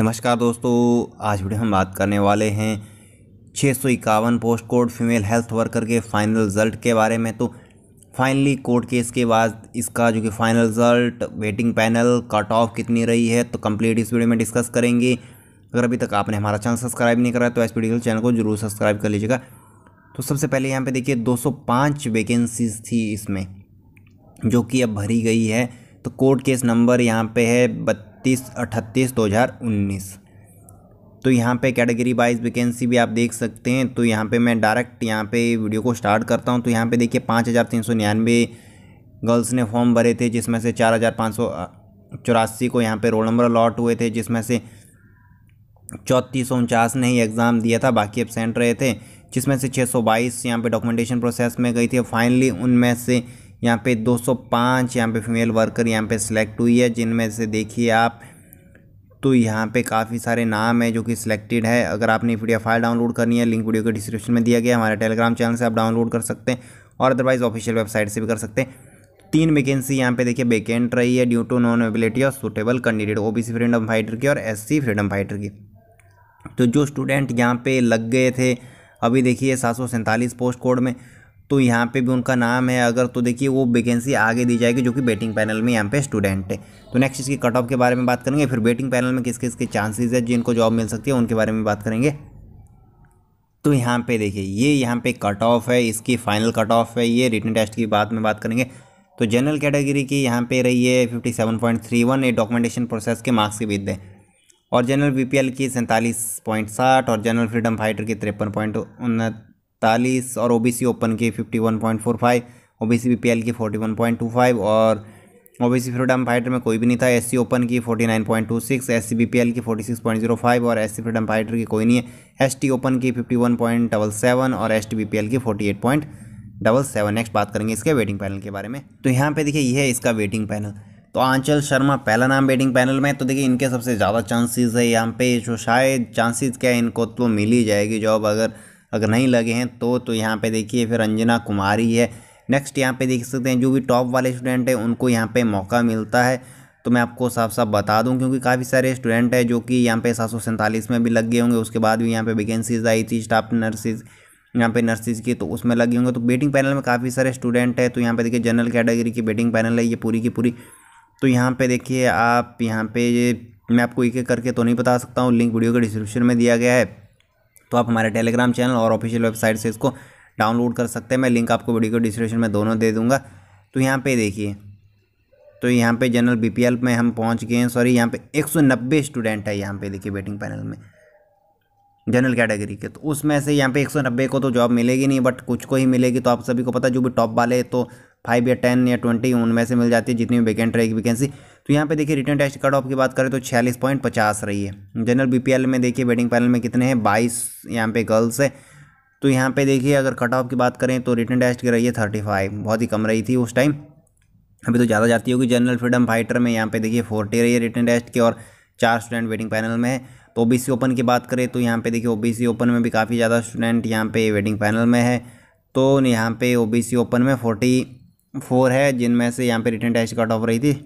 नमस्कार दोस्तों आज वीडियो हम बात करने वाले हैं छः सौ इक्यावन post code female health worker के फाइनल रिजल्ट के बारे में तो फाइनली कोर्ट केस के बाद इसका जो कि final result waiting panel cut off कितनी रही है तो कंप्लीट इस वीडियो में डिस्कस करेंगे अगर अभी तक आपने हमारा चैनल सब्सक्राइब नहीं करा तो एस पी चैनल को जरूर सब्सक्राइब कर लीजिएगा तो सबसे पहले यहाँ पर देखिए पाँच वैकेंसीज थी इसमें जो कि अब भरी गई है तो कोर्ट केस नंबर यहाँ पे है बत इकतीस अट्ठतीस दो हज़ार उन्नीस तो यहाँ पे कैटेगरी वाइज वैकेंसी भी आप देख सकते हैं तो यहाँ पे मैं डायरेक्ट यहाँ पे वीडियो को स्टार्ट करता हूँ तो यहाँ पे देखिए पाँच हज़ार तीन सौ निन्यानवे गर्ल्स ने फॉर्म भरे थे जिसमें से चार हज़ार पाँच सौ चौरासी को यहाँ पे रोल नंबर अलॉट हुए थे जिसमें से चौंतीस सौ उनचास ने ही एग्ज़ाम दिया था बाकी एबसेंट रहे थे जिसमें से छः सौ बाईस यहाँ पर डॉक्यूमेंटेशन प्रोसेस में गई थी फाइनली उनमें से यहाँ पे 205 यहाँ पे फीमेल वर्कर यहाँ पे सिलेक्ट हुई है जिनमें से देखिए आप तो यहाँ पे काफ़ी सारे नाम है जो कि सिलेक्टेड है अगर आपने डी फाइल डाउनलोड करनी है लिंक वीडियो के डिस्क्रिप्शन में दिया गया हमारे टेलीग्राम चैनल से आप डाउनलोड कर सकते हैं और अदरवाइज़ ऑफिशियल वेबसाइट से भी कर सकते हैं तीन वैकेंसी यहाँ पे देखिए वैकेंट रही है ड्यू टू नॉन एबिलिटी और suitable candidate OBC freedom fighter की और एससी फ्रीडम फाइटर की तो जो स्टूडेंट यहाँ पे लग गए थे अभी देखिए सात पोस्ट कोड में तो यहाँ पे भी उनका नाम है अगर तो देखिए वो वैकेंसी आगे दी जाएगी जो कि बैटिंग पैनल में यहाँ पे स्टूडेंट है तो नेक्स्ट इसकी कट ऑफ के बारे में बात करेंगे फिर बैटिंग पैनल में किस किस के चांसेस है जिनको जॉब मिल सकती है उनके बारे में बात करेंगे तो यहाँ पे देखिए ये यहाँ पे कट ऑफ है इसकी फाइनल कट ऑफ है ये रिटर्न टेस्ट की बात में बात करेंगे तो जनरल कैटेगरी की यहाँ पे रही है fifty seven point three one ये डॉक्यूमेंटेशन प्रोसेस के मार्क्स की बीत है और जनरल बीपीएल की सैंतालीस पॉइंट साठ और जनरल फ्रीडम फाइटर की तिरपन पॉइंट उन तालीस और ओबीसी ओपन की fifty one point four five OBC BPL की forty one point two five और ओ सी फ्रीडम फाइटर में कोई भी नहीं था सी ओपन की forty nine point two six P L की forty six point zero five और सी फ्रीडम फाइटर की कोई नहीं है टी ओपन की fifty one point double seven और पी एल की forty eight point double seven next बात करेंगे इसके वेटिंग पैनल के बारे में तो यहाँ पे देखिए ये है इसका वेटिंग पैनल तो आंचल शर्मा पहला नाम वेटिंग पैनल में तो देखिए इनके सबसे ज़्यादा चांसेस है यहाँ पे जो शायद चांसेस क्या है इनको तो मिल ही जाएगी जॉब अगर अगर नहीं लगे हैं तो तो यहाँ पे देखिए फिर अंजना कुमारी है नेक्स्ट यहाँ पे देख सकते हैं जो भी टॉप वाले स्टूडेंट हैं उनको यहाँ पे मौका मिलता है तो मैं आपको साफ साफ बता दूं क्योंकि काफ़ी सारे स्टूडेंट हैं जो कि यहाँ पे सात में भी लग गए होंगे उसके बाद भी यहाँ पर वैकेंसीज आई थी स्टाफ नर्सिस यहाँ पे नर्सिस की तो उसमें लगे होंगे तो बेटिंग पैनल में काफ़ी सारे स्टूडेंट हैं तो यहाँ पर देखिए जनरल कैटेगरी की बेटिंग पैनल है ये पूरी की पूरी तो यहाँ पे देखिए आप यहाँ पर मैं आपको एक एक करके तो नहीं बता सकता हूँ लिंक वीडियो के डिस्क्रिप्शन में दिया गया है तो आप हमारे टेलीग्राम चैनल और ऑफिशियल वेबसाइट से इसको डाउनलोड कर सकते हैं मैं लिंक आपको वीडियो को डिस्क्रिप्शन में दोनों दे दूँगा तो यहाँ पर देखिए तो यहाँ पे जनरल बीपीएल में हम पहुँच गए हैं सॉरी यहाँ पे 190 स्टूडेंट है यहाँ पे देखिए वेटिंग पैनल में जनरल कैटेगरी के तो उसमें से यहाँ पे 190 को तो जॉब मिलेगी नहीं बट कुछ को ही मिलेगी तो आप सभी को पता जो भी टॉप वाले तो फाइव या टेन या ट्वेंटी उनमें से मिल जाती है जितनी भी वैकेंट रहेगी वैकेंसी तो यहाँ पे देखिए रिटर्न टेस्ट कट ऑफ की बात करें तो छियालीस पॉइंट पचास रही है जनरल बीपीएल में देखिए वेडिंग पैनल में कितने हैं बाईस यहाँ पे गर्ल्स है तो यहाँ पे देखिए अगर कट ऑफ की बात करें तो रिटर्न टेस्ट की रही है थर्टी फाइव बहुत ही कम रही थी उस टाइम अभी तो ज़्यादा जाती होगी जनरल फ्रीडम फाइटर में यहाँ पे देखिए फोर्टी रही है रिटर्न टेस्ट की और चार स्टूडेंट वेडिंग पैनल में है तो ओबीसी ओपन की बात करें तो यहाँ पे देखिए ओबीसी ओपन में भी काफ़ी ज़्यादा स्टूडेंट यहाँ पे वेडिंग पैनल में है तो यहाँ पे ओबीसी ओपन में फोर्टी फोर है जिनमें से यहाँ पे रिटर्न टेस्ट कट ऑफ रही थी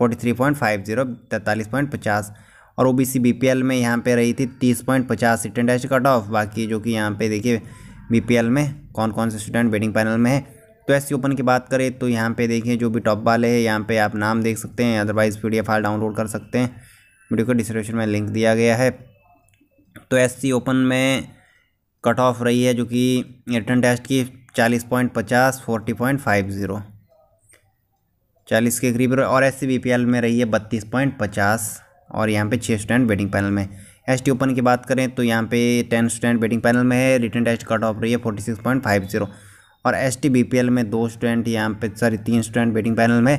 forty three point five zero तैंतालीस पॉइंट पचास और O B C B P L में यहाँ पर रही थी तीस पॉइंट पचास स्टूडेंट कट ऑफ बाकी जो कि यहाँ पर देखिए बी पी एल में कौन कौन से स्टूडेंट वेटिंग पैनल में है तो एस ओपन की बात करें तो यहाँ पे देखिए जो भी टॉप वाले हैं यहाँ पे आप नाम देख सकते हैं otherwise P D file download कर सकते हैं वीडियो को डिस्क्रिप्शन में लिंक दिया गया है तो एस ओपन में कट ऑफ रही है जो कि रिटर्न टेस्ट की चालीस पॉइंट पचास फोर्टी पॉइंट फाइव ज़ीरो चालीस के करीब और एस में रही है बत्तीस पॉइंट पचास और यहाँ पे छः स्टूडेंट बेटिंग पैनल में एस टी ओपन की बात करें तो यहाँ पे टेन स्टूडेंट बेटिंग पैनल में है रिटर्न टेस्ट कट ऑफ रही है forty six point five zero और S T B P L में दो स्टूडेंट यहाँ पे सॉरी तीन स्टूडेंट बेटिंग पैनल में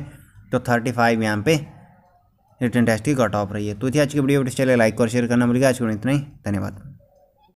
तो थर्टी फाइव यहाँ पे रिटर्न टेस्ट की कट ऑफ रही है तो थी आज की वीडियो वीडियो चले लाइक और शेयर करना मिलेगा आज को इतना ही धन्यवाद